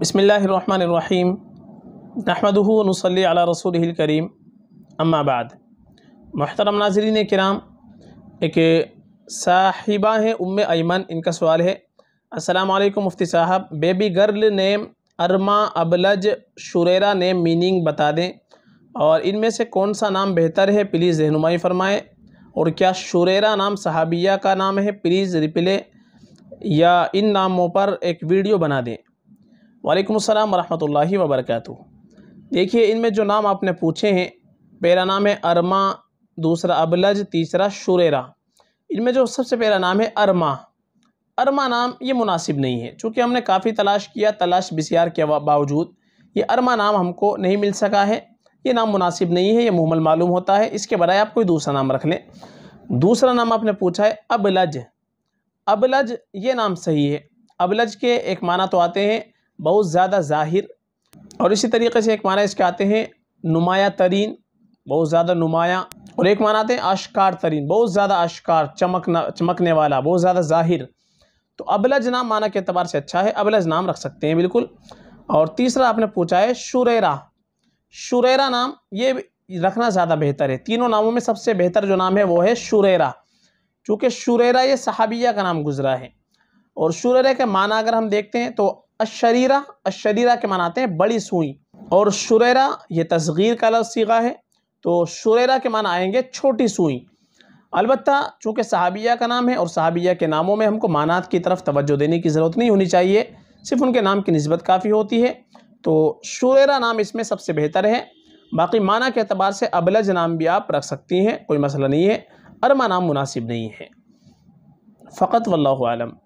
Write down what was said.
बसमीम नहमदनसली अला रसूल करीम अम्माबाद महतरम नाजरीन कराम एक साहिबा हैं उम अमन इनका सवाल है वालेकुम मुफ्ती साहब बेबी गर्ल नेम अरमा अबलज शुरेरा नेम मीनिंग बता दें और इनमें से कौन सा नाम बेहतर है प्लीज़ रहनुमाई फरमाएँ और क्या शुरेरा नाम सहाबिया का नाम है प्लीज़ रिप्ले या इन नामों पर एक वीडियो बना दें वालेकुम अस्सलाम वरहमतुल्लाहि वबरकatuह देखिए इनमें जो नाम आपने पूछे हैं पहला नाम है अरमा दूसरा अबलज तीसरा शुरेरा इनमें जो सबसे पहला नाम है अरमा अरमा नाम ये मुनासिब नहीं है चूँकि हमने काफ़ी तलाश किया तलाश बसियार के बावजूद ये अरमा नाम हमको नहीं मिल सका है ये नाम मुनासिब नहीं है ये मुहमल मालूम होता है इसके बजाय आप कोई दूसरा नाम रख लें दूसरा नाम आपने पूछा है अबलज अबलज ये नाम सही है अबलज के एक माना तो आते हैं बहुत ज़्यादा ज़ाहिर और इसी तरीके से एक माना इसके आते हैं नुमाया तरीन बहुत ज़्यादा नुमाया और एक माना आते हैं आशकार तरीन बहुत ज़्यादा आशकार चमकना चमकने वाला बहुत ज़्यादा ज़ाहिर तो अबलज नाम माना के अतबार से अच्छा है अबलज नाम रख सकते हैं बिल्कुल और तीसरा आपने पूछा है शुरेरा शुरेरा नाम ये रखना ज़्यादा बेहतर है तीनों नामों में सबसे बेहतर जो नाम है वो है शुरेरा चूँकि शुरेरा ये सहाबिया का नाम गुजरा है और शुरेरा के माना अगर हम देखते हैं तो अशरीरा अशरीरा के मनाते हैं बड़ी सुई और शुरेरा ये तस्गीर का लफ्ज सीखा है तो शुरेरा के मान आएंगे छोटी सुई अलबत् चूँकि सहाबिया का नाम है और सहाबिया के नामों में हमको मानात की तरफ तोज्जो देने की ज़रूरत नहीं होनी चाहिए सिर्फ उनके नाम की नस्बत काफ़ी होती है तो शुरेरा नाम इसमें सबसे बेहतर है बाकी माना के अतबार से अबलज नाम भी आप रख सकती हैं कोई मसला नहीं है अरमा नाम मुनासिब नहीं है फ़कत वल्लम